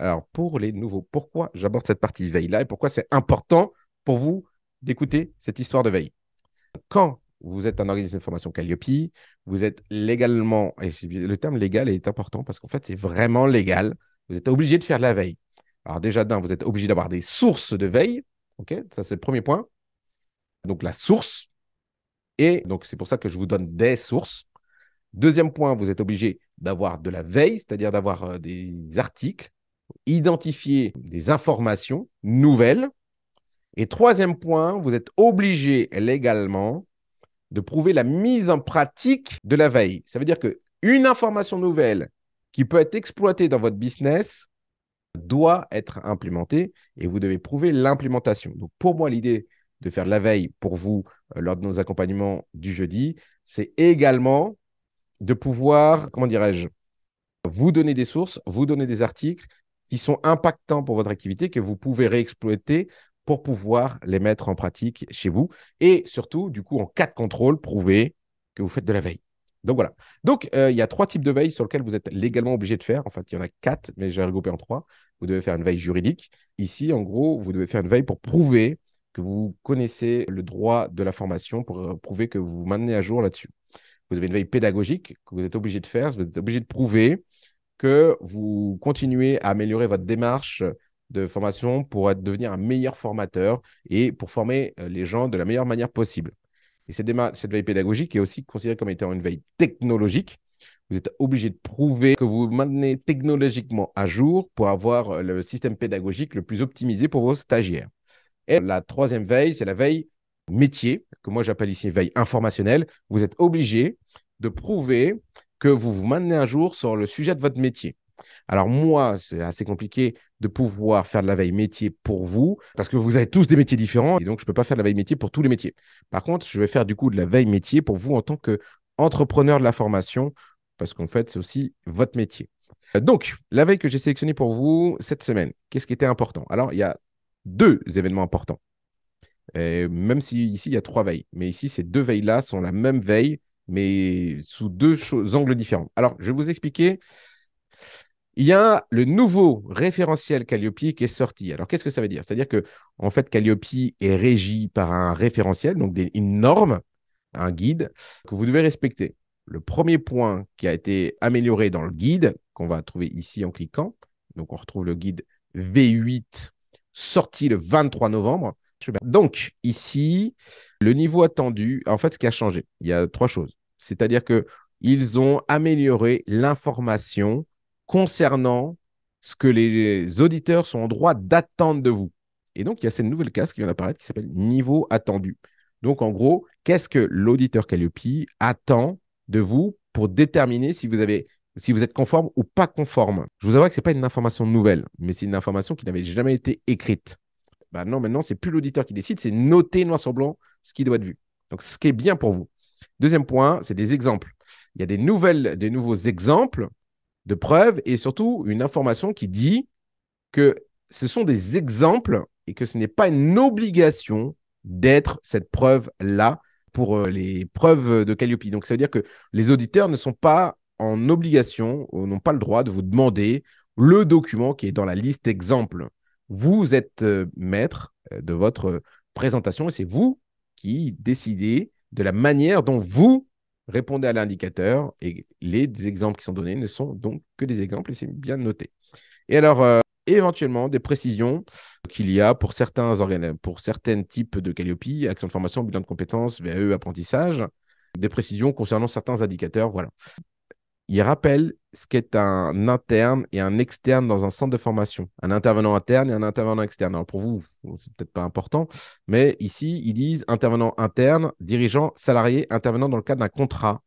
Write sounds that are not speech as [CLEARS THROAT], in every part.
Alors, pour les nouveaux, pourquoi j'aborde cette partie veille-là et pourquoi c'est important pour vous d'écouter cette histoire de veille Quand vous êtes un organisme de formation Calliope, vous êtes légalement, et le terme légal est important parce qu'en fait, c'est vraiment légal, vous êtes obligé de faire la veille. Alors, déjà, d'un, vous êtes obligé d'avoir des sources de veille. OK, ça, c'est le premier point. Donc, la source. Et donc, c'est pour ça que je vous donne des sources. Deuxième point, vous êtes obligé d'avoir de la veille, c'est-à-dire d'avoir euh, des articles, identifier des informations nouvelles. Et troisième point, vous êtes obligé légalement de prouver la mise en pratique de la veille. Ça veut dire qu'une information nouvelle qui peut être exploitée dans votre business doit être implémentée et vous devez prouver l'implémentation. Donc pour moi, l'idée de faire de la veille pour vous euh, lors de nos accompagnements du jeudi, c'est également de pouvoir, comment dirais-je, vous donner des sources, vous donner des articles qui sont impactants pour votre activité que vous pouvez réexploiter pour pouvoir les mettre en pratique chez vous. Et surtout, du coup, en cas de contrôle, prouver que vous faites de la veille. Donc voilà. Donc, euh, il y a trois types de veille sur lesquelles vous êtes légalement obligé de faire. En fait, il y en a quatre, mais j'ai regroupé en trois. Vous devez faire une veille juridique. Ici, en gros, vous devez faire une veille pour prouver que vous connaissez le droit de la formation, pour euh, prouver que vous vous maintenez à jour là-dessus. Vous avez une veille pédagogique que vous êtes obligé de faire. Vous êtes obligé de prouver que vous continuez à améliorer votre démarche de formation pour devenir un meilleur formateur et pour former euh, les gens de la meilleure manière possible. Et cette, cette veille pédagogique est aussi considérée comme étant une veille technologique. Vous êtes obligé de prouver que vous, maintenez technologiquement à jour pour avoir euh, le système pédagogique le plus optimisé pour vos stagiaires. Et la troisième veille, c'est la veille métier, que moi j'appelle ici veille informationnelle. Vous êtes obligé de prouver que vous vous maintenez un jour sur le sujet de votre métier. Alors moi, c'est assez compliqué de pouvoir faire de la veille métier pour vous, parce que vous avez tous des métiers différents, et donc je ne peux pas faire de la veille métier pour tous les métiers. Par contre, je vais faire du coup de la veille métier pour vous en tant qu'entrepreneur de la formation, parce qu'en fait, c'est aussi votre métier. Euh, donc, la veille que j'ai sélectionnée pour vous cette semaine, qu'est-ce qui était important Alors, il y a deux événements importants. même si ici, il y a trois veilles, mais ici, ces deux veilles-là sont la même veille mais sous deux angles différents. Alors, je vais vous expliquer. Il y a le nouveau référentiel Calliope qui est sorti. Alors, qu'est-ce que ça veut dire C'est-à-dire que, en fait, Calliope est régi par un référentiel, donc des, une norme, un guide que vous devez respecter. Le premier point qui a été amélioré dans le guide, qu'on va trouver ici en cliquant, donc on retrouve le guide V8 sorti le 23 novembre. Donc, ici, le niveau attendu, en fait, ce qui a changé, il y a trois choses. C'est-à-dire qu'ils ont amélioré l'information concernant ce que les auditeurs sont en droit d'attendre de vous. Et donc, il y a cette nouvelle case qui vient d'apparaître qui s'appelle niveau attendu. Donc, en gros, qu'est-ce que l'auditeur Calliope attend de vous pour déterminer si vous avez si vous êtes conforme ou pas conforme. Je vous avoue que ce n'est pas une information nouvelle, mais c'est une information qui n'avait jamais été écrite. Ben non, maintenant, c'est plus l'auditeur qui décide, c'est noter noir sur blanc ce qui doit être vu. Donc, ce qui est bien pour vous. Deuxième point, c'est des exemples. Il y a des, nouvelles, des nouveaux exemples de preuves et surtout une information qui dit que ce sont des exemples et que ce n'est pas une obligation d'être cette preuve-là pour euh, les preuves de Calliope. Donc, ça veut dire que les auditeurs ne sont pas en obligation, ou n'ont pas le droit de vous demander le document qui est dans la liste exemple. Vous êtes euh, maître euh, de votre présentation et c'est vous qui décidez de la manière dont vous répondez à l'indicateur. Et les exemples qui sont donnés ne sont donc que des exemples, et c'est bien noté. Et alors, euh, éventuellement, des précisions qu'il y a pour certains pour certains types de calliope, action de formation, bilan de compétences, VAE, apprentissage, des précisions concernant certains indicateurs. Voilà il rappelle ce qu'est un interne et un externe dans un centre de formation, un intervenant interne et un intervenant externe. Alors pour vous, c'est peut-être pas important, mais ici, ils disent intervenant interne, dirigeant, salarié, intervenant dans le cadre d'un contrat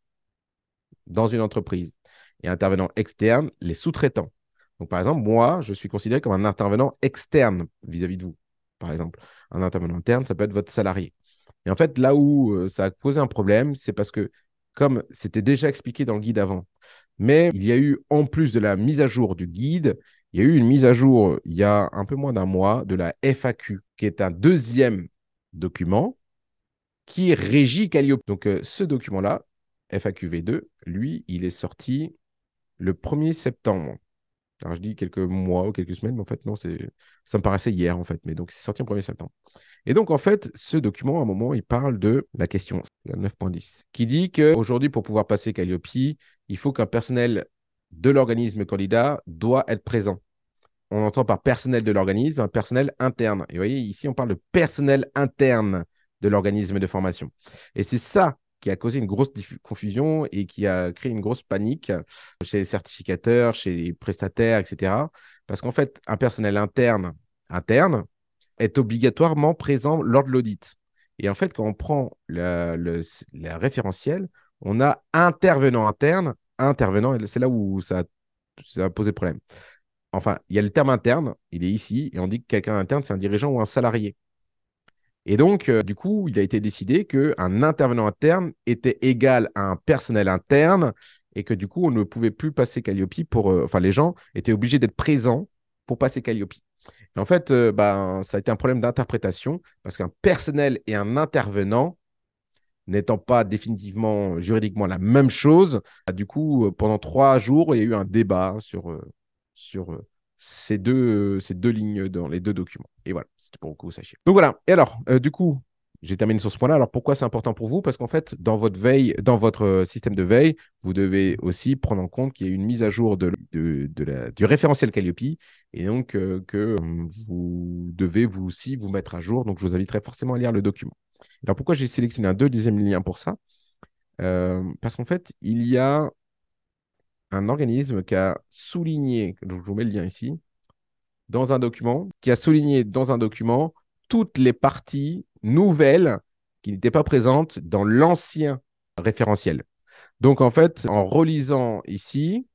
dans une entreprise et intervenant externe, les sous-traitants. Donc par exemple, moi, je suis considéré comme un intervenant externe vis-à-vis -vis de vous. Par exemple, un intervenant interne, ça peut être votre salarié. Et en fait, là où euh, ça a posé un problème, c'est parce que comme c'était déjà expliqué dans le guide avant. Mais il y a eu, en plus de la mise à jour du guide, il y a eu une mise à jour euh, il y a un peu moins d'un mois de la FAQ, qui est un deuxième document qui régit Calliope. Donc euh, ce document-là, FAQ V2, lui, il est sorti le 1er septembre. Alors, je dis quelques mois ou quelques semaines, mais en fait, non, c'est, ça me paraissait hier, en fait. Mais donc, c'est sorti en 1er septembre. Et donc, en fait, ce document, à un moment, il parle de la question, 9.10, qui dit qu'aujourd'hui, pour pouvoir passer Calliope, il faut qu'un personnel de l'organisme candidat doit être présent. On entend par personnel de l'organisme un personnel interne. Et vous voyez, ici, on parle de personnel interne de l'organisme de formation. Et c'est ça qui a causé une grosse confusion et qui a créé une grosse panique chez les certificateurs, chez les prestataires, etc. Parce qu'en fait, un personnel interne, interne est obligatoirement présent lors de l'audit. Et en fait, quand on prend le, référentiel, on a intervenant interne, intervenant, c'est là où ça, ça a posé problème. Enfin, il y a le terme interne, il est ici, et on dit que quelqu'un interne, c'est un dirigeant ou un salarié. Et donc, euh, du coup, il a été décidé qu'un intervenant interne était égal à un personnel interne et que du coup, on ne pouvait plus passer Calliope pour. Euh, enfin, les gens étaient obligés d'être présents pour passer Calliope. en fait, euh, ben, ça a été un problème d'interprétation parce qu'un personnel et un intervenant n'étant pas définitivement juridiquement la même chose, bah, du coup, pendant trois jours, il y a eu un débat sur, sur ces deux, euh, ces deux lignes dans les deux documents. Et voilà, c'était pour que vous sachiez. Donc voilà. Et alors, euh, du coup, j'ai terminé sur ce point-là. Alors pourquoi c'est important pour vous Parce qu'en fait, dans votre veille, dans votre euh, système de veille, vous devez aussi prendre en compte qu'il y a une mise à jour de, la, du référentiel Calliope et donc que vous devez vous aussi vous mettre à jour. Donc je vous inviterai forcément à lire le document. Alors pourquoi j'ai sélectionné un deuxième lien pour ça Parce qu'en fait, il y a un organisme qui a souligné, je vous mets le lien ici, dans un document, qui a souligné dans un document toutes les parties nouvelles qui n'étaient pas présentes dans l'ancien référentiel. Donc en fait, en relisant ici,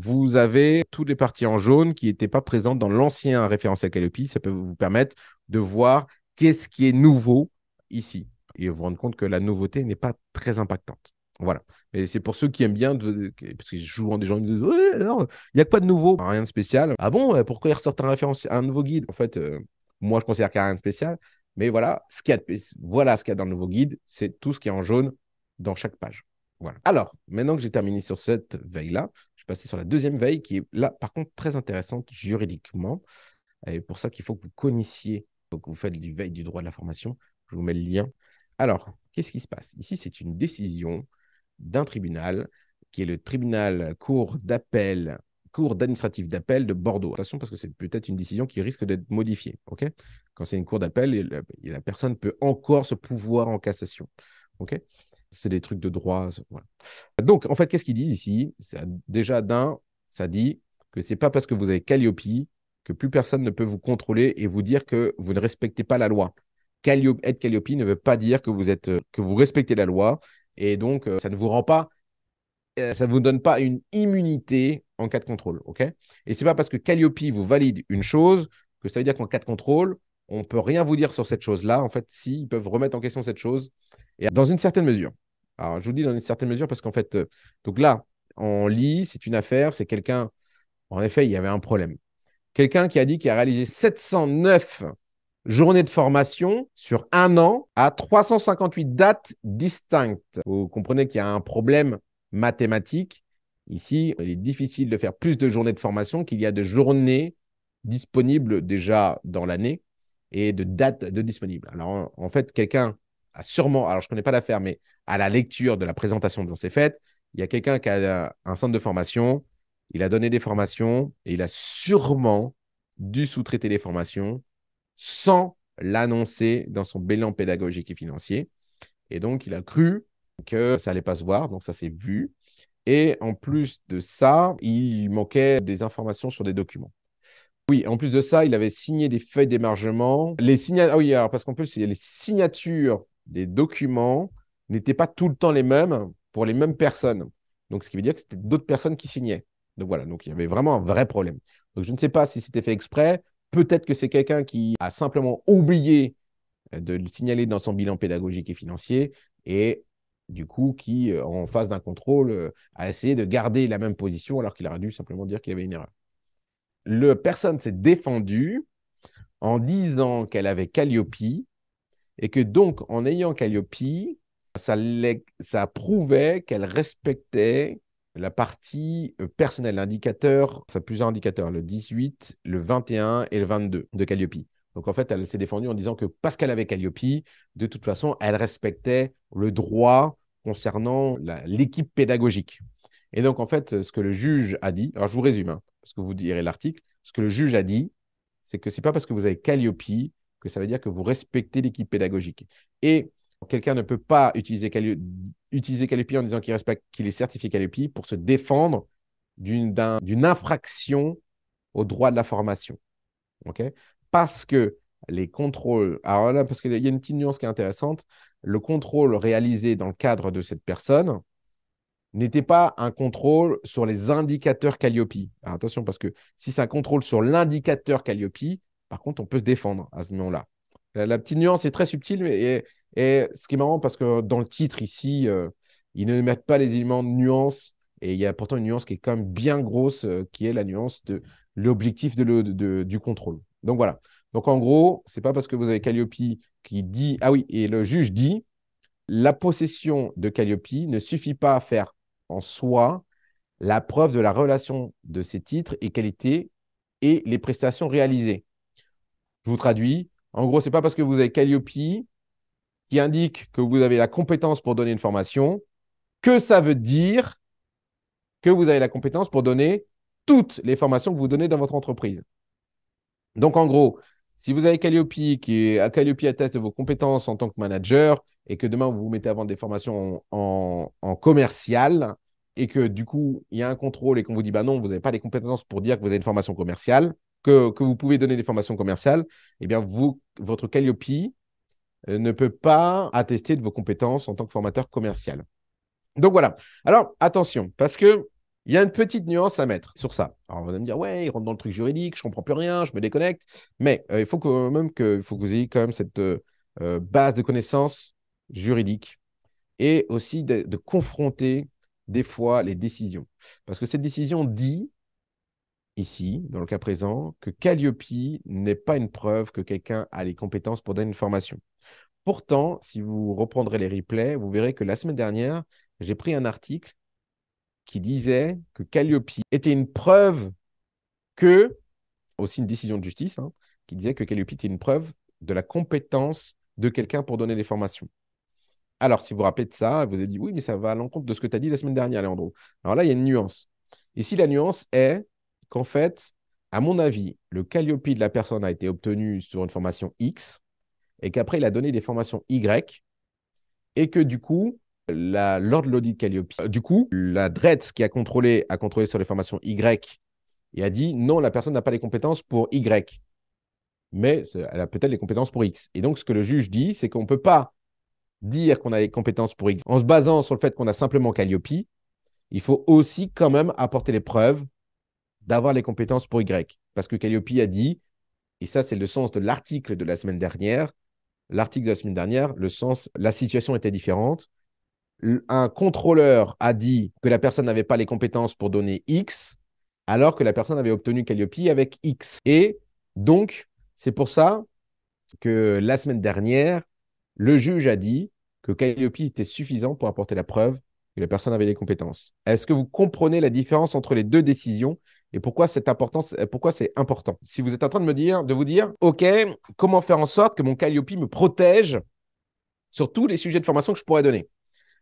vous avez toutes les parties en jaune qui n'étaient pas présentes dans l'ancien référentiel Calliope. Ça peut vous permettre de voir qu'est-ce qui est nouveau ici. Et vous rendre compte que la nouveauté n'est pas très impactante. Voilà. Et c'est pour ceux qui aiment bien, parce que souvent des gens me disent il n'y a pas de nouveau, rien de spécial. Ah bon, euh, pourquoi ils ressortent un, un nouveau guide En fait, euh, moi, je considère qu'il n'y a rien de spécial. Mais voilà ce qu'il y a, voilà ce qu'il a dans le nouveau guide c'est tout ce qui est en jaune dans chaque page. Voilà. Alors, maintenant que j'ai terminé sur cette veille-là, je vais passer sur la deuxième veille qui est là, par contre, très intéressante juridiquement. Et pour ça qu'il faut que vous connaissiez, faut que vous faites du veille du droit de la formation. Je vous mets le lien. Alors, qu'est-ce qui se passe Ici, c'est une décision d'un tribunal, qui est le tribunal cour d'appel, cour d'administratif d'appel de Bordeaux. Attention, parce que c'est peut-être une décision qui risque d'être modifiée. ok Quand c'est une cour d'appel, la personne peut encore se pouvoir en cassation. ok c'est des trucs de droit. Voilà. Donc, en fait, qu'est-ce qu'il dit ici Déjà, d'un, ça dit que c'est pas parce que vous avez Calliope que plus personne ne peut vous contrôler et vous dire que vous ne respectez pas la loi. être Calliope ne veut pas dire que vous, êtes, euh, que vous respectez la loi et donc, euh, ça ne vous rend pas, euh, ça ne vous donne pas une immunité en cas de contrôle. ok et ce n'est pas parce que Calliope vous valide une chose que ça veut dire qu'en cas de contrôle, on ne peut rien vous dire sur cette chose-là. En fait, s'ils peuvent remettre en question cette chose, et dans une certaine mesure. Alors, je vous dis dans une certaine mesure parce qu'en fait, euh, donc là, on lit, c'est une affaire, c'est quelqu'un. En effet, il y avait un problème. Quelqu'un qui a dit qu'il a réalisé 709 journée de formation sur un an à 358 dates distinctes. Vous comprenez qu'il y a un problème mathématique. Ici, il est difficile de faire plus de journées de formation qu'il y a de journées disponibles déjà dans l'année et de dates de disponibles. Alors, en fait, quelqu'un a sûrement, alors je ne connais pas l'affaire, mais à la lecture de la présentation dont c'est faite, il y a quelqu'un qui a un centre de formation, il a donné des formations et il a sûrement dû sous-traiter les formations sans l'annoncer dans son bilan pédagogique et financier. Et donc, il a cru que ça allait pas se voir, donc ça s'est vu. Et en plus de ça, il manquait des informations sur des documents. Oui, en plus de ça, il avait signé des feuilles d'émargement. Les ah oui, parce qu'en plus, les signatures des documents n'étaient pas tout le temps les mêmes pour les mêmes personnes. Donc, ce qui veut dire que c'était d'autres personnes qui signaient. Donc voilà, donc il y avait vraiment un vrai problème. Donc je ne sais pas si c'était fait exprès Peut-être que c'est quelqu'un qui a simplement oublié euh, de le signaler dans son bilan pédagogique et financier et du coup qui, euh, en face d'un contrôle, euh, a essayé de garder la même position alors qu'il aurait dû simplement dire qu'il y avait une erreur. Le personne s'est défendue en disant qu'elle avait calliope et que donc en ayant calliope, ça prouvait qu'elle respectait la partie euh, personnelle, l'indicateur, ça a plusieurs indicateurs, le 18, le 21 et le 22 de Calliope. Donc en fait, elle s'est défendue en disant que parce qu'elle avait Calliope, de toute façon, elle respectait le droit concernant l'équipe pédagogique. Et donc en fait, ce que le juge a dit, alors je vous résume, parce hein, que vous direz l'article, ce que le juge a dit, c'est que c'est pas parce que vous avez Calliope que ça veut dire que vous respectez l'équipe pédagogique. Et quelqu'un ne peut pas utiliser, Calliope utiliser en disant qu'il respecte, qu'il est certifié Calliope pour se défendre d'une infraction au droit de la formation. ok parce que les contrôles, alors là, parce qu'il y a une petite nuance qui est intéressante, le contrôle réalisé dans le cadre de cette personne n'était pas un contrôle sur les indicateurs Calliope. Alors attention, parce que si c'est un contrôle sur l'indicateur Calliope, par contre, on peut se défendre à ce moment-là. La, petite nuance est très subtile, mais, et, ce qui est marrant, parce que dans le titre ici, euh, ils ne mettent pas les éléments de nuance, et il y a pourtant une nuance qui est quand même bien grosse, euh, qui est la nuance de l'objectif de, de, du contrôle. Donc voilà. Donc en gros, c'est pas parce que vous avez Calliope qui dit, ah oui, et le juge dit, la possession de Calliope ne suffit pas à faire en soi la preuve de la relation de ces titres et qualités et les prestations réalisées. Je vous traduis, en gros, c'est pas parce que vous avez Calliope qui indique que vous avez la compétence pour donner une formation que ça veut dire que vous avez la compétence pour donner toutes les formations que vous donnez dans votre entreprise. Donc, en gros, si vous avez Calliope qui à Calliope atteste vos compétences en tant que manager et que demain vous vous mettez à vendre des formations en, commercial et que du coup il y a un contrôle et qu'on vous dit bah non, vous n'avez pas les compétences pour dire que vous avez une formation commerciale, que, vous pouvez donner des formations commerciales, eh bien, vous, votre Calliope euh, ne peut pas attester de vos compétences en tant que formateur commercial. Donc voilà. Alors, attention, parce que il y a une petite nuance à mettre sur ça. Alors, vous allez me dire, ouais, il rentre dans le truc juridique, je ne comprends plus rien, je me déconnecte. Mais euh, il faut quand même que, faut que vous ayez quand même cette euh, base de connaissances juridiques et aussi de, de, confronter des fois les décisions. Parce que cette décision dit ici, dans le cas présent, que Calliope n'est pas une preuve que quelqu'un a les compétences pour donner une formation. Pourtant, si vous reprendrez les replays, vous verrez que la semaine dernière, j'ai pris un article qui disait que Calliope était une preuve que, aussi une décision de justice, hein, qui disait que Calliope était une preuve de la compétence de quelqu'un pour donner des formations. Alors, si vous vous rappelez de ça, vous avez dit oui, mais ça va à l'encontre de ce que tu as dit la semaine dernière, Alejandro. Alors là, il y a une nuance. Ici, la nuance est qu'en fait, à mon avis, le Calliope de la personne a été obtenu sur une formation X et qu'après, il a donné des formations Y et que du coup, la, lors de l'audit Calliope, euh, du coup, la DRETS qui a contrôlé, a contrôlé sur les formations Y et a dit non, la personne n'a pas les compétences pour Y, mais elle a peut-être les compétences pour X. Et donc, ce que le juge dit, c'est qu'on ne peut pas dire qu'on a les compétences pour Y en se basant sur le fait qu'on a simplement Calliope. Il faut aussi quand même apporter les preuves d'avoir les compétences pour Y. Parce que Calliope a dit, et ça c'est le sens de l'article de la semaine dernière, l'article de la semaine dernière, le sens, la situation était différente. Un contrôleur a dit que la personne n'avait pas les compétences pour donner X, alors que la personne avait obtenu Calliope avec X. Et donc, c'est pour ça que la semaine dernière, le juge a dit que Calliope était suffisant pour apporter la preuve que la personne avait les compétences. Est-ce que vous comprenez la différence entre les deux décisions et pourquoi c'est important, euh, pourquoi c'est important. Si vous êtes en train de me dire, de vous dire, OK, comment faire en sorte que mon Calliope me protège sur tous les sujets de formation que je pourrais donner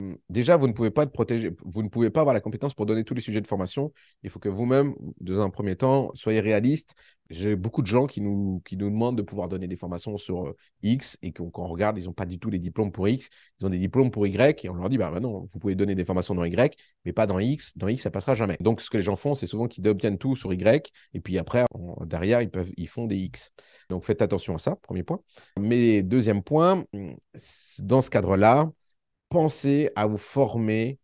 Hum, déjà, vous ne pouvez pas te protéger, vous ne pouvez pas avoir la compétence pour donner tous les sujets de formation. Il faut que vous-même, dans un premier temps, soyez réaliste. J'ai beaucoup de gens qui nous, qui nous demandent de pouvoir donner des formations sur euh, X et qu'on, on regarde, ils n'ont pas du tout les diplômes pour X, ils ont des diplômes pour Y et on leur dit, bah, bah, non, vous pouvez donner des formations dans Y, mais pas dans X. Dans X, ça passera jamais. Donc, ce que les gens font, c'est souvent qu'ils obtiennent tout sur Y et puis après, derrière, ils, peuvent, ils font des X. Donc, faites attention à ça, premier point. Mais deuxième point, hum, dans ce cadre-là, pensez à vous former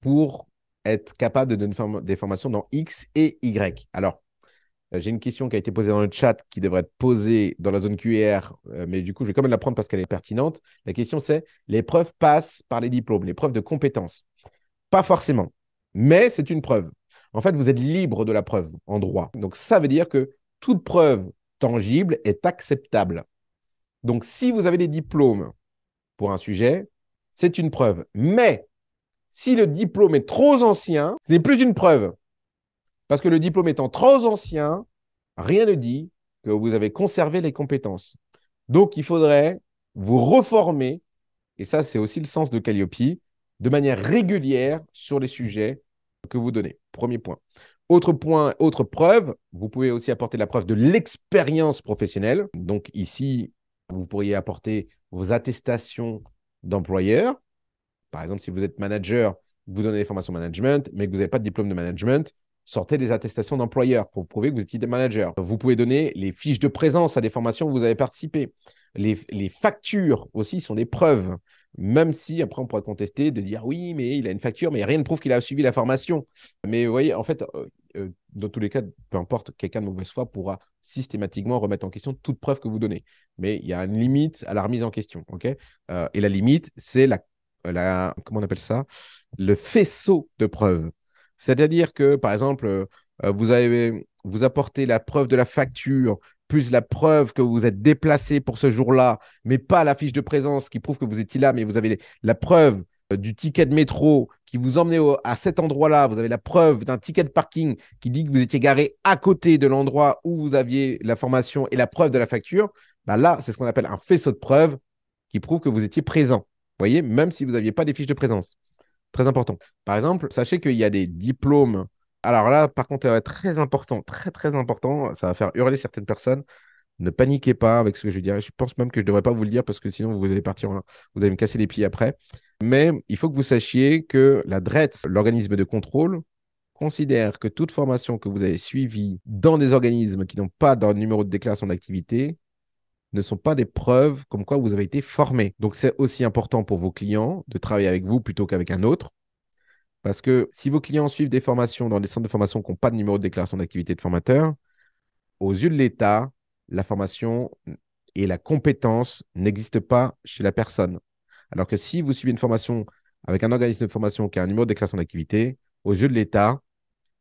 pour être capable de donner des formations dans X et Y. Alors, euh, j'ai une question qui a été posée dans le chat qui devrait être posée dans la zone QR, euh, mais du coup, je vais quand même la prendre parce qu'elle est pertinente. La question, c'est les preuves passent par les diplômes, les preuves de compétences Pas forcément, mais c'est une preuve. En fait, vous êtes libre de la preuve en droit. Donc, ça veut dire que toute preuve tangible est acceptable. Donc, si vous avez des diplômes pour un sujet, c'est une preuve. Mais si le diplôme est trop ancien, ce n'est plus une preuve. Parce que le diplôme étant trop ancien, rien ne dit que vous avez conservé les compétences. Donc, il faudrait vous reformer, et ça, c'est aussi le sens de Calliope, de manière régulière sur les sujets que vous donnez. Premier point. Autre point, autre preuve, vous pouvez aussi apporter la preuve de l'expérience professionnelle. Donc ici, vous pourriez apporter vos attestations d'employeur. Par exemple, si vous êtes manager, vous donnez des formations management, mais que vous n'avez pas de diplôme de management, sortez des attestations d'employeur pour prouver que vous étiez manager. Vous pouvez donner les fiches de présence à des formations où vous avez participé. Les, factures aussi sont des preuves, même si après on pourrait contester de dire oui, mais il a une facture, mais rien ne prouve qu'il a suivi la formation. Mais vous voyez, en fait, euh, euh, dans tous les cas, peu importe, quelqu'un de mauvaise foi pourra systématiquement remettre en question toute preuve que vous donnez. Mais il y a une limite à la remise en question. ok euh, et la limite, c'est la, la, comment on appelle ça Le faisceau de preuves. C'est-à-dire que, par exemple, euh, vous, avez, vous apportez la preuve de la facture, plus la preuve que vous êtes déplacé pour ce jour-là, mais pas la fiche de présence qui prouve que vous étiez là, mais vous avez la preuve euh, du ticket de métro qui vous emmenait à cet endroit-là, vous avez la preuve d'un ticket de parking qui dit que vous étiez garé à côté de l'endroit où vous aviez la formation et la preuve de la facture, bah là, c'est ce qu'on appelle un faisceau de preuves qui prouve que vous étiez présent. Vous voyez, même si vous n'aviez pas des fiches de présence. Très important. Par exemple, sachez qu'il y a des diplômes. Alors là, par contre, très important, très très important, ça va faire hurler certaines personnes. Ne paniquez pas avec ce que je dirais. Je pense même que je ne devrais pas vous le dire parce que sinon vous allez partir, vous allez me casser les pieds après. Mais il faut que vous sachiez que la DRET, l'organisme de contrôle, considère que toute formation que vous avez suivie dans des organismes qui n'ont pas de numéro de déclaration d'activité ne sont pas des preuves comme quoi vous avez été formé. Donc c'est aussi important pour vos clients de travailler avec vous plutôt qu'avec un autre. Parce que si vos clients suivent des formations dans des centres de formation qui n'ont pas de numéro de déclaration d'activité de formateur, aux yeux de l'État, la formation et la compétence n'existent pas chez la personne. Alors que si vous suivez une formation avec un organisme de formation qui a un numéro de déclaration d'activité, aux yeux de l'État,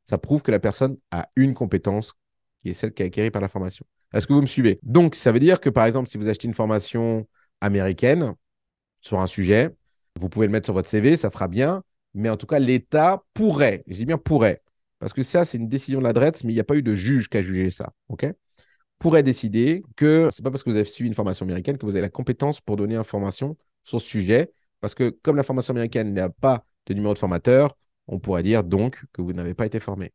ça prouve que la personne a une compétence qui est celle qui a acquérie par la formation. Est-ce que vous me suivez Donc, ça veut dire que, par exemple, si vous achetez une formation américaine sur un sujet, vous pouvez le mettre sur votre CV, ça fera bien, mais en tout cas, l'État pourrait, je dis bien pourrait, parce que ça, c'est une décision de l'adresse, mais il n'y a pas eu de juge qui a jugé ça. ok pourrait décider que c'est pas parce que vous avez suivi une formation américaine que vous avez la compétence pour donner information sur ce sujet, parce que comme la formation américaine n'a pas de numéro de formateur, on pourrait dire donc que vous n'avez pas été formé.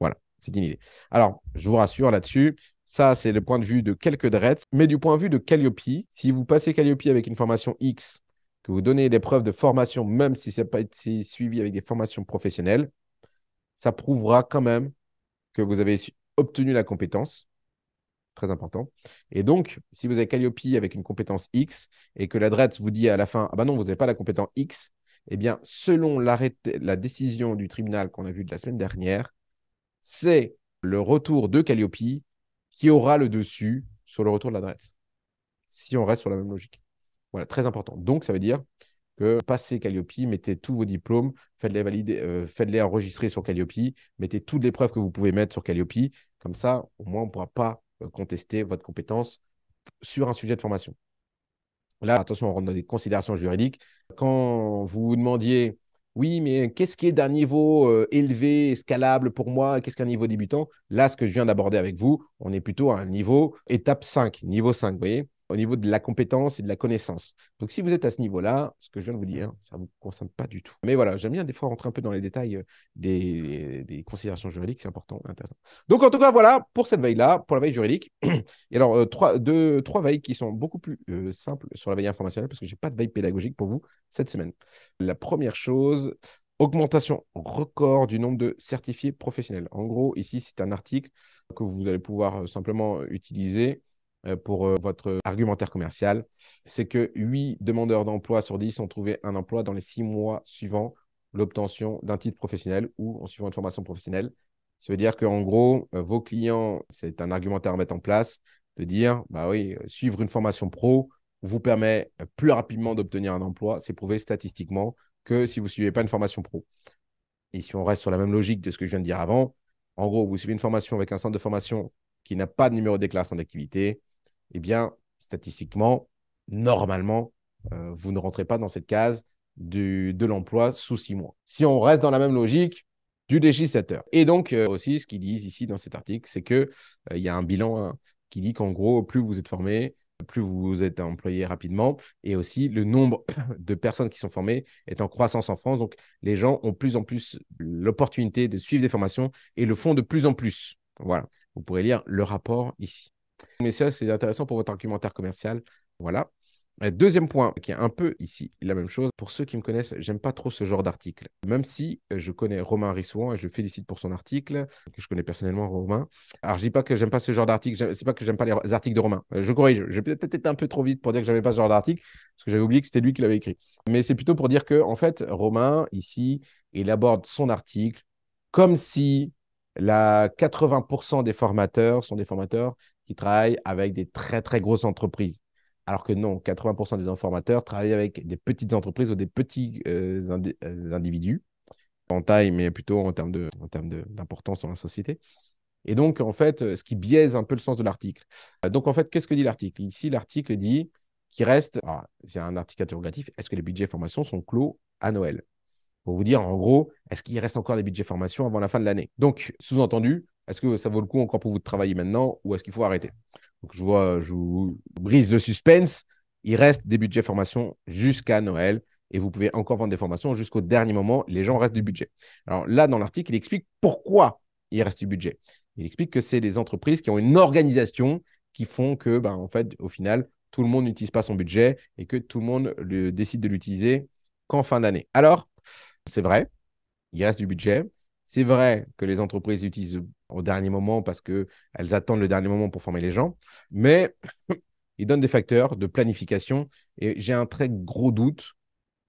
Voilà, c'est une idée. Alors, je vous rassure là-dessus, ça c'est le point de vue de quelques dreads, mais du point de vue de Calliope, si vous passez Calliope avec une formation X, que vous donnez des preuves de formation, même si ce n'est pas été suivi avec des formations professionnelles, ça prouvera quand même que vous avez obtenu la compétence très important. Et donc, si vous avez Calliope avec une compétence X et que l'adresse vous dit à la fin, ah ben non, vous n'avez pas la compétence X, eh bien, selon la décision du tribunal qu'on a vu de la semaine dernière, c'est le retour de Calliope qui aura le dessus sur le retour de l'adresse, si on reste sur la même logique. Voilà, très important. Donc, ça veut dire que passez Calliope, mettez tous vos diplômes, faites-les valider, euh, faites-les enregistrer sur Calliope, mettez toutes les preuves que vous pouvez mettre sur Calliope. Comme ça, au moins, on ne pourra pas euh, contester votre compétence sur un sujet de formation. Là, attention, on rentre dans des considérations juridiques. Quand vous vous demandiez, oui, mais qu'est-ce qui est d'un niveau euh, élevé, scalable pour moi, qu'est-ce qu'un niveau débutant Là, ce que je viens d'aborder avec vous, on est plutôt à un niveau étape 5, niveau 5, vous voyez au niveau de la compétence et de la connaissance. Donc, si vous êtes à ce niveau-là, ce que je viens de vous dire, mm. ça ne vous concerne pas du tout. Mais voilà, j'aime bien des fois rentrer un peu dans les détails euh, des, des considérations juridiques, c'est important, intéressant. Donc, en tout cas, voilà pour cette veille-là, pour la veille juridique. [CLEARS THROAT] Et alors, euh, trois, deux, trois veilles qui sont beaucoup plus euh, simples sur la veille informationnelle, parce que je n'ai pas de veille pédagogique pour vous cette semaine. La première chose, augmentation record du nombre de certifiés professionnels. En gros, ici, c'est un article que vous allez pouvoir simplement utiliser euh, pour euh, votre argumentaire commercial, c'est que 8 demandeurs d'emploi sur 10 ont trouvé un emploi dans les 6 mois suivant l'obtention d'un titre professionnel ou en suivant une formation professionnelle. Ça veut dire qu'en gros, euh, vos clients, c'est un argumentaire à mettre en place, de dire, bah oui, suivre une formation pro vous permet plus rapidement d'obtenir un emploi. C'est prouvé statistiquement que si vous ne suivez pas une formation pro. Et si on reste sur la même logique de ce que je viens de dire avant, en gros, vous suivez une formation avec un centre de formation qui n'a pas de numéro de déclaration d'activité, eh bien, statistiquement, normalement, euh, vous ne rentrez pas dans cette case de l'emploi sous six mois. Si on reste dans la même logique, du législateur. Et donc, euh, aussi, ce qu'ils disent ici dans cet article, c'est qu'il euh, il y a un bilan hein, qui dit qu'en gros, plus vous êtes formé, plus vous êtes employé rapidement, et aussi le nombre [COUGHS] de personnes qui sont formées est en croissance en France. Donc, les gens ont plus en plus l'opportunité de suivre des formations et le font de plus en plus. Voilà, vous pourrez lire le rapport ici. Mais ça, c'est intéressant pour votre argumentaire commercial. Voilà. Euh, deuxième point, qui est un peu ici la même chose. Pour ceux qui me connaissent, j'aime pas trop ce genre d'article. Même si euh, je connais Romain Rissouan et je le félicite pour son article, que je connais personnellement, Romain. Alors, je dis pas que j'aime pas ce genre d'article, c'est pas que j'aime pas les articles de Romain. Euh, je corrige, j'ai peut-être été un peu trop vite pour dire que j'avais pas ce genre d'article, parce que j'avais oublié que c'était lui qui l'avait écrit. Mais c'est plutôt pour dire que, en fait, Romain, ici, il aborde son article comme si la 80% des formateurs sont des formateurs ils travaillent avec des très, très grosses entreprises. Alors que non, 80% des informateurs travaillent avec des petites entreprises ou des petits euh, euh, individus, en taille, mais plutôt en termes d'importance dans la société. Et donc, en fait, euh, ce qui biaise un peu le sens de l'article. Donc, en fait, qu'est-ce que dit l'article Ici, l'article dit qu'il reste, ah, c'est un article interrogatif, est-ce que les budgets formation sont clos à Noël Pour vous dire, en gros, est-ce qu'il reste encore des budgets formation avant la fin de l'année Donc, sous-entendu, est-ce que ça vaut le coup encore pour vous de travailler maintenant ou est-ce qu'il faut arrêter Donc, je vois, je vous brise le suspense. Il reste des budgets formation jusqu'à Noël et vous pouvez encore vendre des formations jusqu'au dernier moment. Les gens restent du budget. Alors là, dans l'article, il explique pourquoi il reste du budget. Il explique que c'est les entreprises qui ont une organisation qui font que, ben, en fait, au final, tout le monde n'utilise pas son budget et que tout le monde décide de l'utiliser qu'en fin d'année. Alors, c'est vrai, il reste du budget. C'est vrai que les entreprises utilisent au dernier moment parce qu'elles attendent le dernier moment pour former les gens, mais [CLEARS THROAT] ils donnent des facteurs de planification et j'ai un très gros doute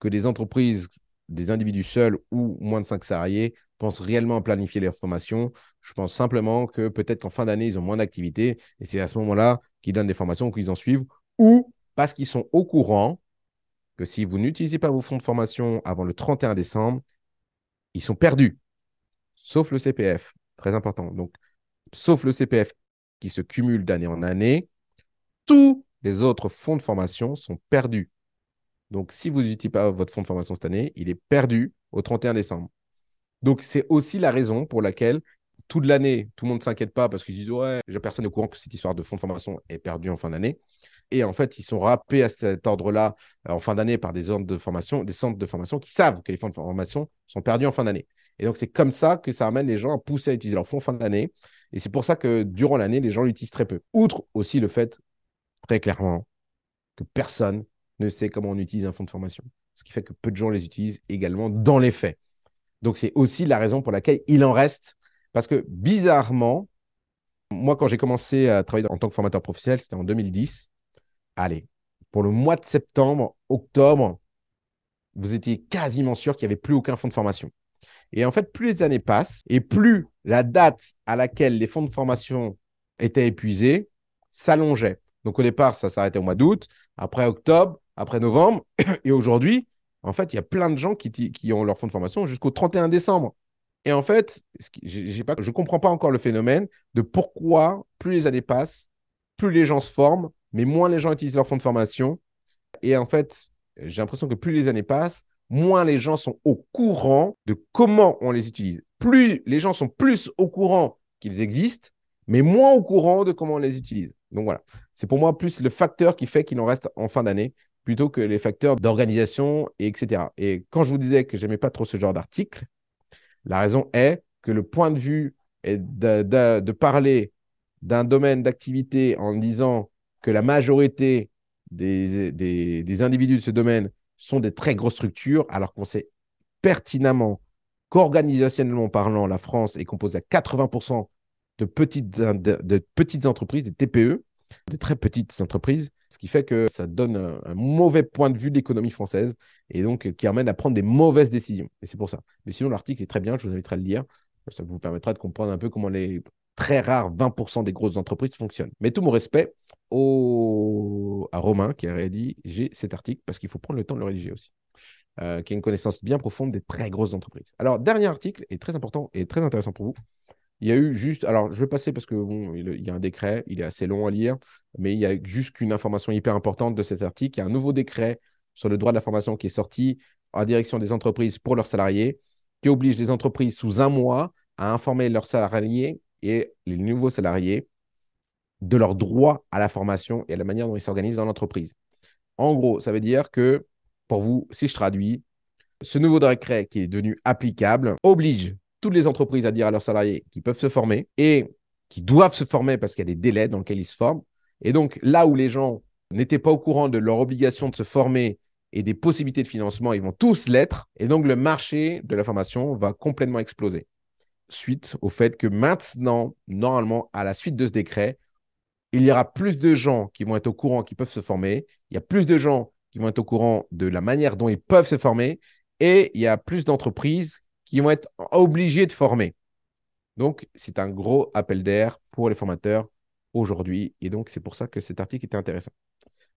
que des entreprises, des individus seuls ou moins de cinq salariés pensent réellement à planifier leur formations. Je pense simplement que peut-être qu'en fin d'année, ils ont moins d'activités et c'est à ce moment-là qu'ils donnent des formations ou qu'ils en suivent ou parce qu'ils sont au courant que si vous n'utilisez pas vos fonds de formation avant le 31 décembre, ils sont perdus sauf le CPF. Très important. Donc, sauf le CPF qui se cumule d'année en année, tous les autres fonds de formation sont perdus. Donc, si vous n'utilisez pas votre fonds de formation cette année, il est perdu au 31 décembre. Donc, c'est aussi la raison pour laquelle toute l'année, tout le monde ne s'inquiète pas parce qu'ils disent Ouais, personne n'est au courant que cette histoire de fonds de formation est perdue en fin d'année. Et en fait, ils sont rappés à cet ordre-là euh, en fin d'année par des, ordres de formation, des centres de formation qui savent que les fonds de formation sont perdus en fin d'année. Et donc, c'est comme ça que ça amène les gens à pousser à utiliser leur fonds fin d'année. Et c'est pour ça que durant l'année, les gens l'utilisent très peu. Outre aussi le fait, très clairement, que personne ne sait comment on utilise un fonds de formation. Ce qui fait que peu de gens les utilisent également dans les faits. Donc, c'est aussi la raison pour laquelle il en reste. Parce que bizarrement, moi, quand j'ai commencé à travailler en tant que formateur professionnel, c'était en 2010. Allez, pour le mois de septembre, octobre, vous étiez quasiment sûr qu'il n'y avait plus aucun fonds de formation. Et en fait, plus les années passent et plus la date à laquelle les fonds de formation étaient épuisés s'allongeait. Donc au départ, ça s'arrêtait au mois d'août, après octobre, après novembre. [COUGHS] Et aujourd'hui, en fait, il y a plein de gens qui, ont leur fonds de formation jusqu'au 31 décembre. Et en fait, je ne comprends pas encore le phénomène de pourquoi plus les années passent, plus les gens se forment, mais moins les gens utilisent leur fonds de formation. Et en fait, j'ai l'impression que plus les années passent, moins les gens sont au courant de comment on les utilise. Plus les gens sont plus au courant qu'ils existent, mais moins au courant de comment on les utilise. Donc voilà, c'est pour moi plus le facteur qui fait qu'il en reste en fin d'année plutôt que les facteurs d'organisation, etc. Et quand je vous disais que j'aimais pas trop ce genre d'article, la raison est que le point de vue est de, parler d'un domaine d'activité en disant que la majorité des, des individus de ce domaine sont des très grosses structures, alors qu'on sait pertinemment qu'organisationnellement parlant, la France est composée à 80% de petites, de, entreprises, des TPE, des très petites entreprises, ce qui fait que ça donne un, mauvais point de vue de l'économie française et donc euh, qui amène à prendre des mauvaises décisions. Et c'est pour ça. Mais sinon, l'article est très bien, je vous inviterai à le lire. Ça vous permettra de comprendre un peu comment les très rares 20% des grosses entreprises fonctionnent. Mais tout mon respect, à Romain qui a rédigé cet article parce qu'il faut prendre le temps de le rédiger aussi. Euh, qui a une connaissance bien profonde des très grosses entreprises. Alors, dernier article, est très important et très intéressant pour vous. Il y a eu juste, alors je vais passer parce que il y a un décret, il est assez long à lire, mais il y a juste une information hyper importante de cet article. Il y a un nouveau décret sur le droit de la formation qui est sorti en direction des entreprises pour leurs salariés, qui oblige les entreprises sous un mois à informer leurs salariés et les nouveaux salariés de leur droit à la formation et à la manière dont ils s'organisent dans l'entreprise. En gros, ça veut dire que, pour vous, si je traduis, ce nouveau décret qui est devenu applicable oblige toutes les entreprises à dire à leurs salariés qu'ils peuvent se former et qu'ils doivent se former parce qu'il y a des délais dans lesquels ils se forment. Et donc, là où les gens n'étaient pas au courant de leur obligation de se former et des possibilités de financement, ils vont tous l'être. Et donc, le marché de la formation va complètement exploser. Suite au fait que maintenant, normalement, à la suite de ce décret, il y aura plus de gens qui vont être au courant, qui peuvent se former. Il y a plus de gens qui vont être au courant de la manière dont ils peuvent se former. Et il y a plus d'entreprises qui vont être obligées de former. Donc, c'est un gros appel d'air pour les formateurs aujourd'hui. Et donc, c'est pour ça que cet article était intéressant.